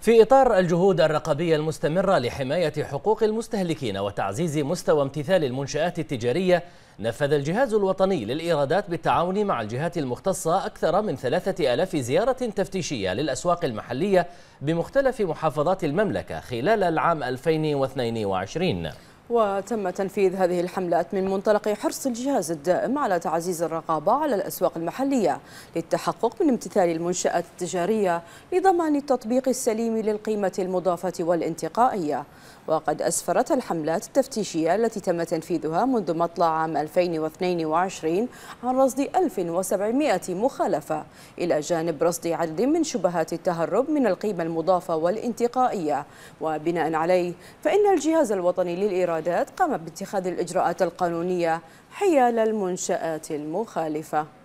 في إطار الجهود الرقابية المستمرة لحماية حقوق المستهلكين وتعزيز مستوى امتثال المنشآت التجارية نفذ الجهاز الوطني للإيرادات بالتعاون مع الجهات المختصة أكثر من ثلاثة ألاف زيارة تفتيشية للأسواق المحلية بمختلف محافظات المملكة خلال العام 2022 وتم تنفيذ هذه الحملات من منطلق حرص الجهاز الدائم على تعزيز الرقابة على الأسواق المحلية للتحقق من امتثال المنشآت التجارية لضمان التطبيق السليم للقيمة المضافة والانتقائية وقد أسفرت الحملات التفتيشية التي تم تنفيذها منذ مطلع عام 2022 عن رصد 1700 مخالفة إلى جانب رصد عدد من شبهات التهرب من القيمة المضافة والانتقائية وبناء عليه فإن الجهاز الوطني للإيراد الإيرادات قامت باتخاذ الإجراءات القانونية حيال المنشآت المخالفة